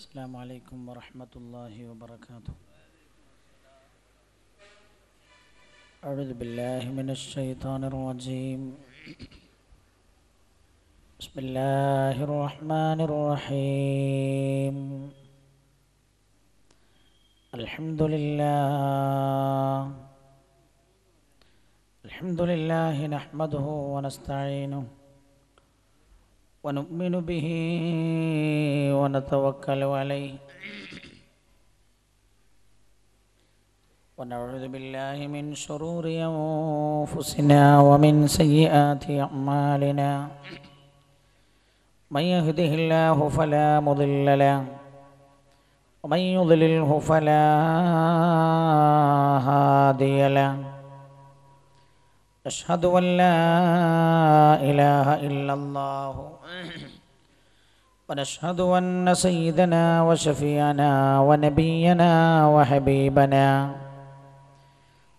السلام عليكم ورحمة الله وبركاته أعوذ بالله من الشيطان الرجيم بسم الله الرحمن الرحيم الحمد لله الحمد لله نحمده ونستعينه ونؤمن به ونتوكل عليه ونعوذ بالله من شرور انفسنا ومن سيئات اعمالنا من يهده الله فلا مضل له ومن يضلله فلا هادي له اشهد ان لا اله الا الله ونشهد أن سيدنا وشفيعنا ونبينا وحبيبنا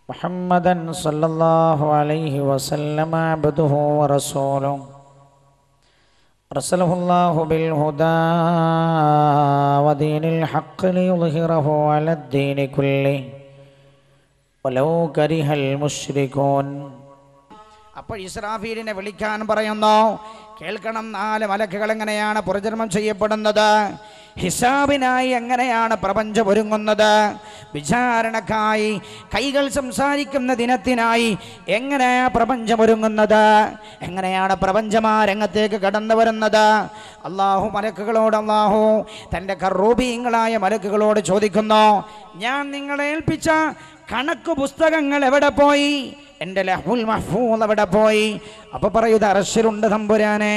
محمدا صلى الله عليه وسلم عبده ورسوله أرسله الله بالهدى ودين الحق ليظهره على الدين كله ولو كره المشركون അപ്പോൾ ഇസ്രാഫീലിനെ വിളിക്കാൻ പറയുന്നു കേൾക്കണം നാല് മലക്കുകൾ എങ്ങനെയാണ് പുറജന്മം ചെയ്യപ്പെടുന്നത് ഹിസാബിനായി എങ്ങനെയാണ് പ്രപഞ്ചം ഒരുങ്ങുന്നത് വിചാരണക്കായി കൈകൾ സംസാരിക്കുന്ന ദിനത്തിനായി എങ്ങനെയാണ് പ്രപഞ്ചം ഒരുങ്ങുന്നത് എങ്ങനെയാണ് പ്രപഞ്ചം ആ രംഗത്തേക്ക് കടന്നു വരുന്നത് അള്ളാഹു മലക്കുകളോട് അള്ളാഹു തൻ്റെ കറൂപീങ്ങളായ മലക്കുകളോട് ചോദിക്കുന്നു ഞാൻ നിങ്ങളെ ഏൽപ്പിച്ച കണക്ക് പുസ്തകങ്ങൾ എവിടെ പോയി എന്റെ ലഹുൽ മഹ്ഫൂദ് അവിടെ പോയി അപ്പോൾ പറയുത് അറശിലുണ്ട് തമ്പുരാനെ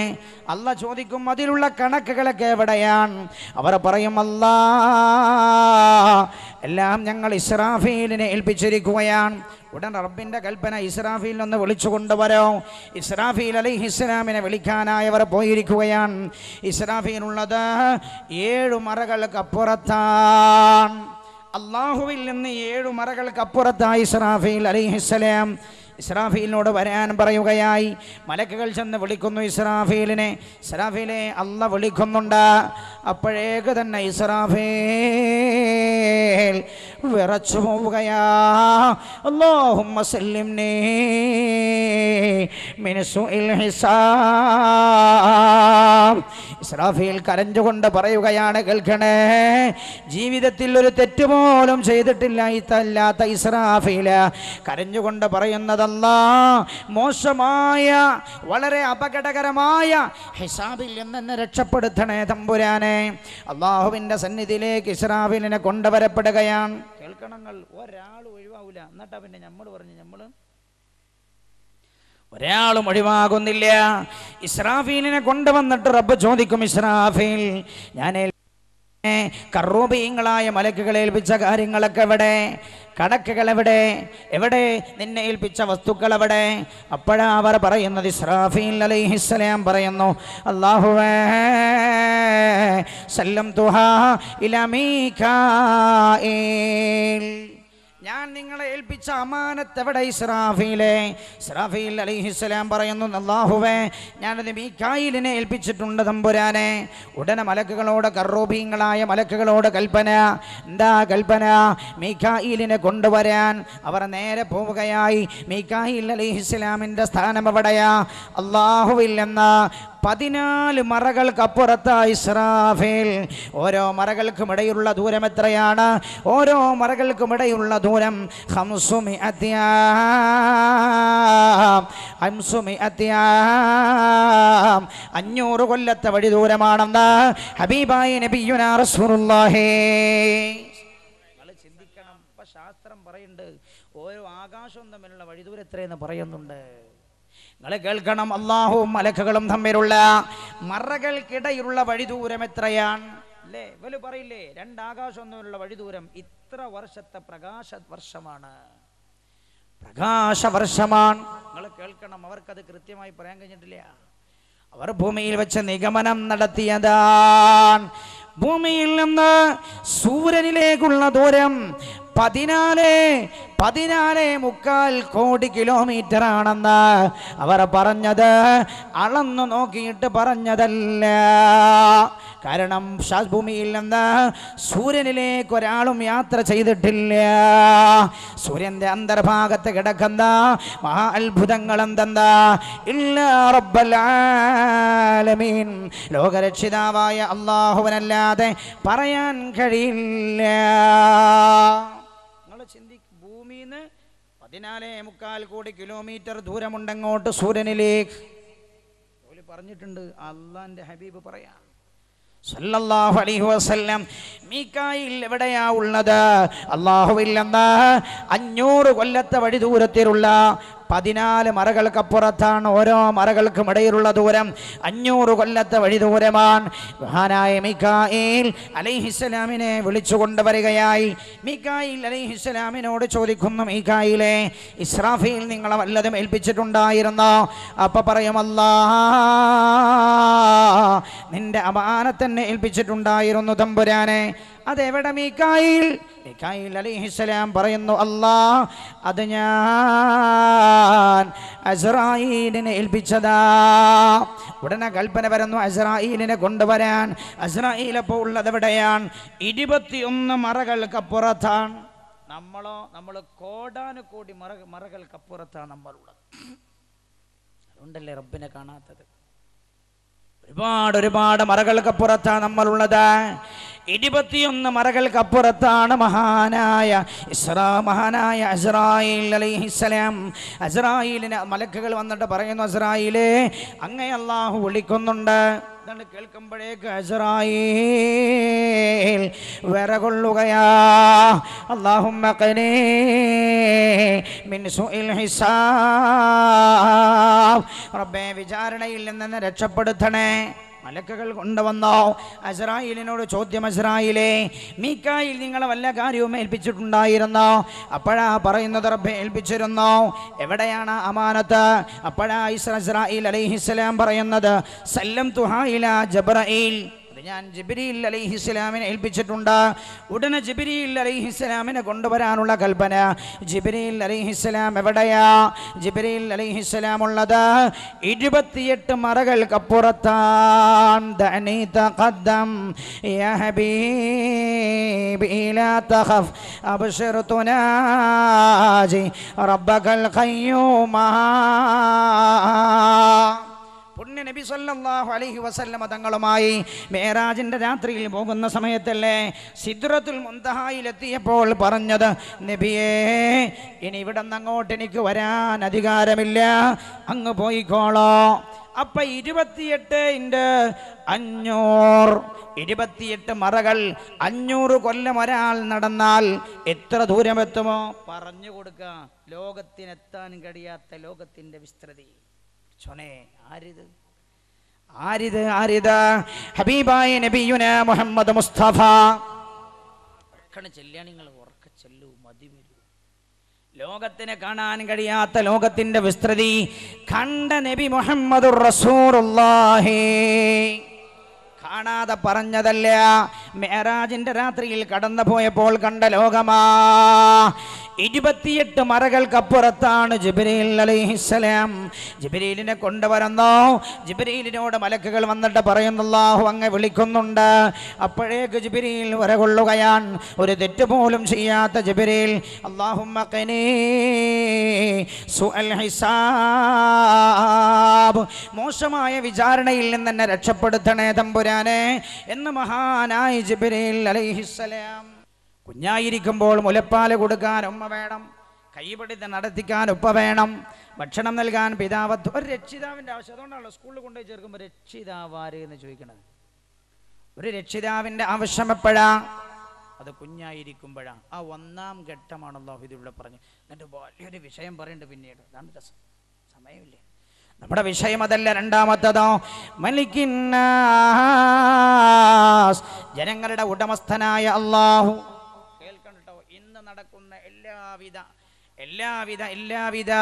അല്ല ചോദിക്കും അതിലുള്ള കണക്കുകളൊക്കെ എവിടെയാണ് അവർ പറയും അല്ല എല്ലാം ഞങ്ങൾ ഇസ്രാഫീലിനെ ഏൽപ്പിച്ചിരിക്കുകയാണ് ഉടൻ റബ്ബിന്റെ കൽപ്പന ഇസ്രാഫീൽ ഒന്ന് വിളിച്ചു കൊണ്ടുവരോ ഇസ്രാഫീൽ അലി ഇസ്ലാമിനെ വിളിക്കാനായവർ പോയിരിക്കുകയാണ് ഇസ്രാഫീലുള്ളത് ഏഴു മറകൾക്കപ്പുറത്താണ് അള്ളാഹുവിൽ നിന്ന് ഏഴു മറകൾക്കപ്പുറത്തായി സറാഫിൽ അലിഹിസ്സലാം ഇസ്രാഫീലിനോട് വരാൻ പറയുകയായി മലക്കുകൾ ചെന്ന് വിളിക്കുന്നു ഇസ്രാഫീലിനെ ഇസ്രാഫീലെ അല്ല വിളിക്കുന്നുണ്ട് അപ്പോഴേക്ക് തന്നെ ഇസ്രാഫേ മേൽ വിറച്ചു പോവുകയാ കരഞ്ഞുകൊണ്ട് പറയുകയാണ് കേൾക്കണേ ജീവിതത്തിൽ ഒരു തെറ്റുപോലും ചെയ്തിട്ടില്ല ഇത്തല്ലാത്ത ഇസ്രാഫിയിൽ കരഞ്ഞുകൊണ്ട് പറയുന്നതല്ല മോശമായ വളരെ അപകടകരമായ ഹിസാബിൽ നിന്ന് രക്ഷപ്പെടുത്തണേ തമ്പുരാനെ അള്ളാഹുവിൻ്റെ സന്നിധിയിലേക്ക് ഇസ്രാഫിലിനെ കൊണ്ടുവരപ്പെട്ട പറയപ്പെടുകയാണ് കേൾക്കണങ്ങൾ ഒരാൾ ഒഴിവാവില്ല എന്നിട്ടാ പിന്നെ നമ്മൾ പറഞ്ഞു നമ്മൾ ഒരാളും ഒഴിവാകുന്നില്ല ഇസ്രാഫീലിനെ കൊണ്ടുവന്നിട്ട് റബ്ബ് ചോദിക്കും ഇസ്രാഫീൽ ഞാൻ കറൂബീങ്ങളായ മലക്കുകൾ ഏൽപ്പിച്ച കാര്യങ്ങളൊക്കെ എവിടെ കണക്കുകൾ എവിടെ എവിടെ നിന്നെ ഏൽപ്പിച്ച വസ്തുക്കൾ എവിടെ അപ്പോഴാണ് അവർ പറയുന്നത് ഇസ്രാഫീൽ അലൈഹിസ്സലാം പറയുന്നു അള്ളാഹുവേ സല്ലംതുഹാ ഇലാ മീഖായേൽ ഞാൻ നിങ്ങളെ ഏൽപ്പിച്ച അമാനത്ത് എവിടെ ഇസ്രാഫീലെ ഇസ്രാഫീൽ അലിഹിസ്ലാം പറയുന്നു അള്ളാഹുവേ ഞാനത് മീക്കായിലിനെ ഏൽപ്പിച്ചിട്ടുണ്ട് തമ്പുരാനെ ഉടനെ മലക്കുകളോട് കറോഭീങ്ങളായ മലക്കുകളോട് കൽപ്പന എന്താ കൽപ്പന മീക്കായിലിനെ കൊണ്ടുവരാൻ അവർ നേരെ പോവുകയായി മീക്കായിൽ അലിഹിസ്ലാമിൻ്റെ സ്ഥാനം എവിടെയാ അള്ളാഹുവില്ലെന്ന പതിനാല് മറകൾക്കപ്പുറത്ത് ഇസ്രാഫേൽ ഓരോ മറകൾക്കും ഇടയിലുള്ള ദൂരം എത്രയാണ് ഓരോ മറകൾക്കും ഇടയിലുള്ള ദൂരം ഹംസുമി ഹംസുമി അഞ്ഞൂറ് കൊല്ലത്തെ വഴി ദൂരമാണെന്ന് ഹബീബായി നബിയുന ചിന്തിക്കണം ശാസ്ത്രം പറയുന്നുണ്ട് ഓരോ ആകാശവും തമ്മിലുള്ള വഴിദൂരം എത്രയെന്ന് പറയുന്നുണ്ട് നിങ്ങളെ കേൾക്കണം അള്ളാഹുവും മലക്കുകളും തമ്മിലുള്ള മറകൾക്കിടയിലുള്ള വഴിദൂരം എത്രയാണ് അല്ലേ ഇവല് പറയില്ലേ രണ്ടാകാശം വഴി വഴിദൂരം ഇത്ര വർഷത്തെ പ്രകാശ വർഷമാണ് പ്രകാശവർഷമാണ് നിങ്ങൾ കേൾക്കണം അവർക്കത് കൃത്യമായി പറയാൻ കഴിഞ്ഞിട്ടില്ല അവർ ഭൂമിയിൽ വെച്ച് നിഗമനം നടത്തിയതാണ് ഭൂമിയിൽ നിന്ന് സൂര്യനിലേക്കുള്ള ദൂരം പതിനാല് പതിനാല് മുക്കാൽ കോടി കിലോമീറ്റർ ആണെന്ന് അവർ പറഞ്ഞത് അളന്നു നോക്കിയിട്ട് പറഞ്ഞതല്ല കാരണം ഭൂമിയിൽ നിന്ന് സൂര്യനിലേക്ക് ഒരാളും യാത്ര ചെയ്തിട്ടില്ല സൂര്യന്റെ അന്തർഭാഗത്ത് കിടക്കുന്ന മഹാ അത്ഭുതങ്ങൾ എന്തെന്താ ഇല്ല ലോകരക്ഷിതാവായ അള്ളാഹുവനല്ലാതെ പറയാൻ കഴിയില്ല പതിനാലേ മുക്കാൽ കോടി കിലോമീറ്റർ ദൂരമുണ്ടെങ്ങോട്ട് സൂര്യനിലേക്ക് പറഞ്ഞിട്ടുണ്ട് അള്ളാന്റെ ഹബീബ് പറയാം സല്ലല്ലാഹു അലൈഹി വസല്ലം മീക്കായിൽ എവിടെയാ ഉള്ളത് അള്ളാഹുവില്ലെന്ന് അഞ്ഞൂറ് കൊല്ലത്തെ വഴി ദൂരത്തിലുള്ള പതിനാല് മറകൾക്കപ്പുറത്താണ് ഓരോ മറകൾക്കും ഇടയിലുള്ള ദൂരം അഞ്ഞൂറ് കൊല്ലത്തെ വഴി ദൂരമാണ് മഹാനായ മിക്കായിൽ അലൈഹിസ്സലാമിനെ വിളിച്ചു കൊണ്ടുവരികയായി മിക്കായിൽ അലൈഹിസ്സലാമിനോട് ചോദിക്കുന്നു മിഖായിലെ ഇസ്രാഫിയിൽ നിങ്ങളെ വല്ലതും ഏൽപ്പിച്ചിട്ടുണ്ടായിരുന്നോ അപ്പം പറയുമല്ല നിന്റെ അപാനത്തന്നെ ഏൽപ്പിച്ചിട്ടുണ്ടായിരുന്നു തമ്പുരാനെ അതെവിടെ മീക്കായിൽ മീക്കായിൽ അലിഹിസ്സലാം പറയുന്നു അല്ലാ അത് ഞാൻ അസ്രായിലിനെ ഏൽപ്പിച്ചതാ ഉടനെ കൽപ്പന വരുന്നു അസ്രായിലിനെ കൊണ്ടുവരാൻ അസ്രായിൽ അപ്പോൾ ഉള്ളത് എവിടെയാണ് ഇരുപത്തിയൊന്ന് അപ്പുറത്താണ് നമ്മളോ നമ്മൾ കോടി മറ മറകൾക്കപ്പുറത്താണ് നമ്മളുള്ളത് അതുകൊണ്ടല്ലേ റബ്ബിനെ കാണാത്തത് ഒരുപാട് ഒരുപാട് മറകൾക്കപ്പുറത്താണ് നമ്മളുള്ളത് ഇരുപത്തിയൊന്ന് മറകൾക്കപ്പുറത്താണ് മഹാനായ ഇസ്രാ മഹാനായ അസ്രായിൽ അലൈഹിസ്സലാം അസ്രായിലിന് മലക്കുകൾ വന്നിട്ട് പറയുന്നു അസ്രായിലേ അങ്ങേ അള്ളാഹു വിളിക്കുന്നുണ്ട് പ്രാർത്ഥന കേൾക്കുമ്പോഴേക്ക് അസറായേൽ വിറകൊള്ളുകയാ റബ്ബേ വിചാരണയിൽ നിന്ന് രക്ഷപ്പെടുത്തണേ മലക്കകൾ കൊണ്ടുവന്നോ അസ്രായിലിനോട് ചോദ്യം അസറായിലേ മീക്കായിൽ നിങ്ങളെ വല്ല കാര്യവും ഏൽപ്പിച്ചിട്ടുണ്ടായിരുന്നോ അപ്പോഴാ പറയുന്നത് റബ്ബെ ഏൽപ്പിച്ചിരുന്നോ എവിടെയാണ് അമാനത്ത് അപ്പോഴാ ഇസ്രസ്രായിൽ അലൈഹിസ്സലാം പറയുന്നത് സല്ലം തുഹായില ജബ്രയിൽ ഞാൻ ജിബിരിയിൽ അലൈഹിസ്ലാമിനെ ഏൽപ്പിച്ചിട്ടുണ്ട് ഉടനെ ജിബിരിയിൽ അലൈഹിസ്ലാമിനെ കൊണ്ടുവരാനുള്ള കൽപ്പന ജിബിരിയിൽ അലൈഹിസ്ലാം എവിടെയാ ജിബിരിയിൽ അലൈഹിസ്ലാം ഉള്ളത് ഇരുപത്തിയെട്ട് മറകൾക്കപ്പുറത്താം ربك മഹാ നബി സല്ലാഹു അലഹി വസല്ലമ തങ്ങളുമായി മേരാജിൻ്റെ രാത്രിയിൽ പോകുന്ന സമയത്തല്ലേ സിദ്രത്തുൽ മുന്തഹായിലെത്തിയപ്പോൾ പറഞ്ഞത് നബിയേ ഇനി ഇവിടെ നിന്ന് അങ്ങോട്ട് എനിക്ക് വരാൻ അധികാരമില്ല അങ്ങ് പോയിക്കോളോ അപ്പൊ ഇരുപത്തിയെട്ട് ഇൻ്റെ അഞ്ഞൂറ് ഇരുപത്തിയെട്ട് മറകൾ അഞ്ഞൂറ് കൊല്ലം ഒരാൾ നടന്നാൽ എത്ര ദൂരം എത്തുമോ പറഞ്ഞു കൊടുക്ക ലോകത്തിനെത്താൻ കഴിയാത്ത ലോകത്തിൻ്റെ വിസ്തൃതി ചൊനേ ആരിത് ആരിത് ആരിത് ഹബീബായ നബിയുന മുഹമ്മദ് മുസ്തഫ ചെല്ലുക നിങ്ങൾ ഉറക്ക ചെല്ലൂ മതി കാണാൻ കഴിയാത്ത ലോകത്തിന്റെ വിസ്തൃതി കണ്ട നബി മുഹമ്മദ് കാണാതെ പറഞ്ഞതല്ല മേരാജിന്റെ രാത്രിയിൽ കടന്നു പോയപ്പോൾ കണ്ട ലോകമാ ഇരുപത്തിയെട്ട് മറകൾക്കപ്പുറത്താണ് ജബരീൽ അലൈഹിസ്സലാം ജബരീലിനെ കൊണ്ടുവരുന്നോ ജബരീലിനോട് മലക്കുകൾ വന്നിട്ട് പറയുന്നുള്ളാഹു അങ്ങ് വിളിക്കുന്നുണ്ട് അപ്പോഴേക്ക് ജിബിരിയിൽ വരകൊള്ളുകയാണ് ഒരു തെറ്റ് പോലും ചെയ്യാത്ത ജബരീൽ അള്ളാഹുമ്മ മോശമായ വിചാരണയിൽ നിന്ന് തന്നെ രക്ഷപ്പെടുത്തണേ തമ്പുരാനെ എന്ന് മഹാനായി ജബരീൽ അലൈഹിസ്സലാം കുഞ്ഞായിരിക്കുമ്പോൾ മുലപ്പാൽ കൊടുക്കാൻ ഉമ്മ വേണം കൈപിടിത്തം നടത്തിക്കാൻ ഉപ്പ വേണം ഭക്ഷണം നൽകാൻ പിതാവ് ഒരു രക്ഷിതാവിൻ്റെ ആവശ്യം അതുകൊണ്ടാണല്ലോ സ്കൂളിൽ കൊണ്ടുപോയി ചേർക്കുമ്പോൾ രക്ഷിതാവാര് എന്ന് ചോദിക്കണത് ഒരു രക്ഷിതാവിൻ്റെ ആവശ്യം എപ്പോഴാ അത് കുഞ്ഞായിരിക്കുമ്പോഴാണ് ആ ഒന്നാം ഘട്ടമാണല്ലോ അള്ളാഹു ഇതിവിടെ പറഞ്ഞു എന്നിട്ട് വലിയൊരു വിഷയം പറയുന്നുണ്ട് പിന്നീട് അതാണ് രസം സമയമില്ലേ നമ്മുടെ വിഷയം അതല്ല രണ്ടാമത്തതോ മലിക്കിന്നാസ് ജനങ്ങളുടെ ഉടമസ്ഥനായ അള്ളാഹു നടക്കുന്ന എല്ലാവിധ എല്ലാവിധ എല്ലാവിധ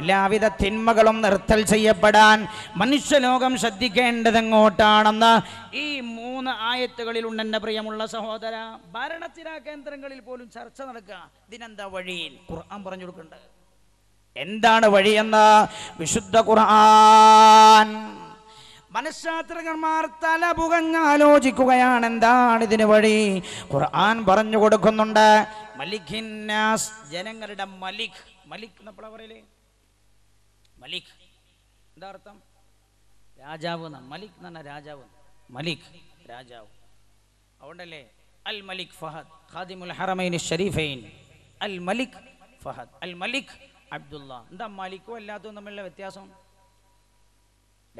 എല്ലാവിധ തിന്മകളും നിർത്തൽ ചെയ്യപ്പെടാൻ മനുഷ്യലോകം ശ്രദ്ധിക്കേണ്ടത് എങ്ങോട്ടാണെന്ന് ഈ മൂന്ന് ആയത്തുകളിൽ ഉണ്ടെന്ന പ്രിയമുള്ള സഹോദര ഭരണത്തിനാ കേന്ദ്രങ്ങളിൽ പോലും ചർച്ച നടക്കുക ഇതിനെന്താ വഴിയിൽ ഖുർആൻ പറഞ്ഞു കൊടുക്കേണ്ടത് എന്താണ് വഴിയെന്ന് വിശുദ്ധ ഖുർആൻ മനഃശാസ്ത്രജ്ഞന്മാർ തല പുകഞ്ഞാലോചിക്കുകയാണ് എന്താണ് ഇതിനു വഴി ഖുർആൻ പറഞ്ഞു കൊടുക്കുന്നുണ്ട് മലിഖിന്നാസ് ജനങ്ങളുടെ മലിഖ് മലിഖ് എന്നപ്പോഴാ പറയലേ മലിഖ് എന്താ അർത്ഥം രാജാവ് എന്നാണ് മലിഖ് രാജാവ് മലിഖ് രാജാവ് അതുകൊണ്ടല്ലേ അൽ മലിക് ഫഹദ് ഖാദിമുൽ ഹറമൈൻ ഷരീഫൈൻ അൽ മലിക് ഫഹദ് അൽ മലിക് അബ്ദുള്ള എന്താ മലിക്കും അല്ലാത്തതും തമ്മിലുള്ള വ്യത്യാസം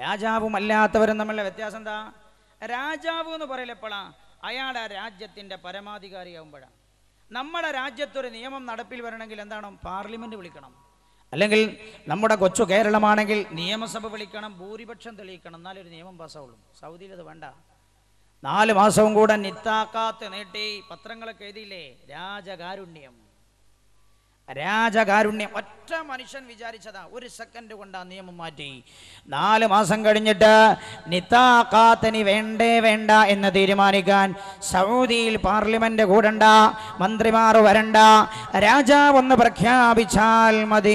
രാജാവും അല്ലാത്തവരും തമ്മിലുള്ള വ്യത്യാസം എന്താ രാജാവ് എന്ന് പറയൽ എപ്പോഴാ അയാൾ ആ രാജ്യത്തിന്റെ പരമാധികാരിയാവുമ്പോഴാണ് നമ്മുടെ രാജ്യത്തൊരു നിയമം നടപ്പിൽ വരണമെങ്കിൽ എന്താണ് പാർലമെന്റ് വിളിക്കണം അല്ലെങ്കിൽ നമ്മുടെ കൊച്ചു കേരളമാണെങ്കിൽ നിയമസഭ വിളിക്കണം ഭൂരിപക്ഷം തെളിയിക്കണം ഒരു നിയമം പാസ്സാവുള്ളൂ സൗദിയിൽ അത് വേണ്ട നാല് മാസവും കൂടെ നിത്താക്കാത്ത നീട്ടി പത്രങ്ങളൊക്കെ എഴുതിയില്ലേ രാജകാരുണ്യം രാജകാരുണ്യം ഒറ്റ മനുഷ്യൻ വിചാരിച്ചതാ ഒരു സെക്കൻഡ് കൊണ്ട് ആ നിയമം മാറ്റി നാല് മാസം കഴിഞ്ഞിട്ട് നിതാഖാത്തനി വേണ്ടേ വേണ്ട എന്ന് തീരുമാനിക്കാൻ സൗദിയിൽ പാർലമെന്റ് കൂടണ്ട മന്ത്രിമാർ വരണ്ട ഒന്ന് പ്രഖ്യാപിച്ചാൽ മതി